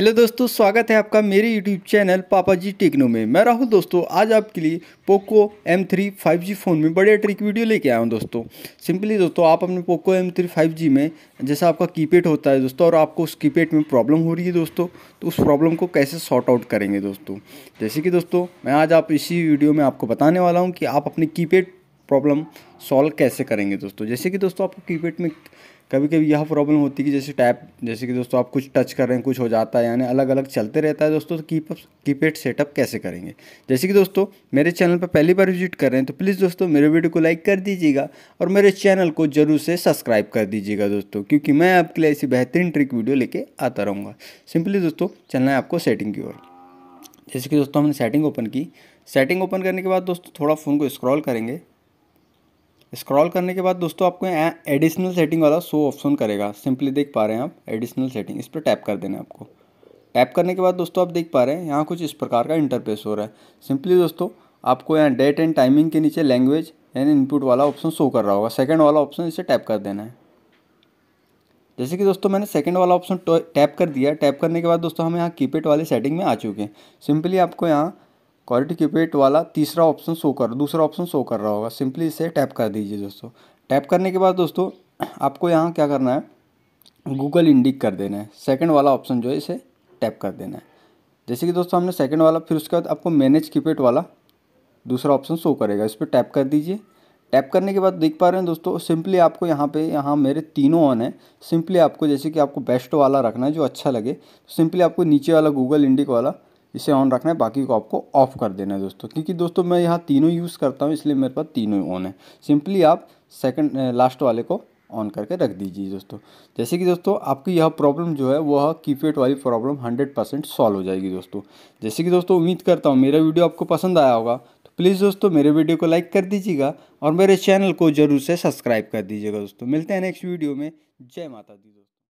hello दोस्तों स्वागत है आपका मेरे यूट्यूब चैनल पापा जी टेक्नो में मैं राहुल दोस्तों आज आपके लिए पोको M3 5G फ़ोन में बड़े ट्रिक वीडियो लेके आया हूँ दोस्तों सिंपली दोस्तों आप अपने पोको M3 5G में जैसा आपका कीपैड होता है दोस्तों और आपको उस कीपैड में प्रॉब्लम हो रही है दोस्तों तो उस प्रॉब्लम को कैसे सॉर्ट आउट करेंगे दोस्तों जैसे कि दोस्तों मैं आज आप इसी वीडियो में आपको बताने वाला हूँ कि आप अपने कीपैड प्रॉब्लम सॉल्व कैसे करेंगे दोस्तों जैसे कि दोस्तों आपको कीपैड में कभी कभी यह प्रॉब्लम होती है कि जैसे टैप जैसे कि दोस्तों आप कुछ टच कर रहे हैं कुछ हो जाता है यानी अलग अलग चलते रहता है दोस्तों तो कीप कीपैड सेटअप कैसे करेंगे जैसे कि दोस्तों मेरे चैनल पर पहली बार विजिट कर रहे हैं तो प्लीज़ दोस्तों मेरे वीडियो को लाइक कर दीजिएगा और मेरे चैनल को जरूर से सब्सक्राइब कर दीजिएगा दोस्तों क्योंकि मैं आपके लिए ऐसी बेहतरीन ट्रिक वीडियो लेके आता रहूँगा सिंपली दोस्तों चलना है आपको सेटिंग की ओर जैसे कि दोस्तों हमने सेटिंग ओपन की सेटिंग ओपन करने के बाद दोस्तों थोड़ा फ़ोन को स्क्रॉल करेंगे स्क्रॉल करने के बाद दोस्तों आपको एडिशनल सेटिंग वाला शो ऑप्शन करेगा सिंपली देख पा रहे हैं आप एडिशनल सेटिंग इस पर टैप कर देना आपको टैप करने के बाद दोस्तों आप देख पा रहे हैं यहाँ कुछ इस प्रकार का इंटरफेस हो रहा है सिंपली दोस्तों आपको यहाँ डेट एंड टाइमिंग के नीचे लैंग्वेज यानी इनपुट वाला ऑप्शन शो कर रहा होगा सेकेंड वाला ऑप्शन इसे टैप कर देना है जैसे कि दोस्तों मैंने सेकेंड वाला ऑप्शन टैप कर दिया टैप करने के बाद दोस्तों हम यहाँ कीपैड वाली सेटिंग में आ चुके हैं सिंपली आपको यहाँ क्वालिटी कीपेट वाला तीसरा ऑप्शन शो कर दूसरा ऑप्शन शो कर रहा होगा सिंपली इसे टैप कर दीजिए दोस्तों टैप करने के बाद दोस्तों आपको यहाँ क्या करना है गूगल इंडिक कर देना है सेकेंड वाला ऑप्शन जो है इसे टैप कर देना है जैसे कि दोस्तों हमने सेकेंड वाला फिर उसके बाद आपको मैनेज कीपेड वाला दूसरा ऑप्शन शो करेगा इस पर टैप कर दीजिए टैप करने के बाद देख पा रहे हैं दोस्तों सिंपली आपको यहाँ पे यहाँ मेरे तीनों ऑन है सिंपली आपको जैसे कि आपको बेस्ट वाला रखना है जो अच्छा लगे सिंपली तो आपको नीचे वाला गूगल इंडिक वाला इसे ऑन रखना है बाकी को आपको ऑफ़ कर देना है दोस्तों क्योंकि दोस्तों मैं यहाँ तीनों यूज़ करता हूँ इसलिए मेरे पास तीनों ही ऑन है सिंपली आप सेकंड लास्ट eh, वाले को ऑन करके रख दीजिए दोस्तों जैसे कि दोस्तों आपकी यह प्रॉब्लम जो है वह कीपैड वाली प्रॉब्लम हंड्रेड परसेंट सॉल्व हो जाएगी दोस्तों जैसे कि दोस्तों उम्मीद करता हूँ मेरा वीडियो आपको पसंद आया होगा तो प्लीज़ दोस्तों मेरे वीडियो को लाइक कर दीजिएगा और मेरे चैनल को जरूर से सब्सक्राइब कर दीजिएगा दोस्तों मिलते हैं नेक्स्ट वीडियो में जय माता दी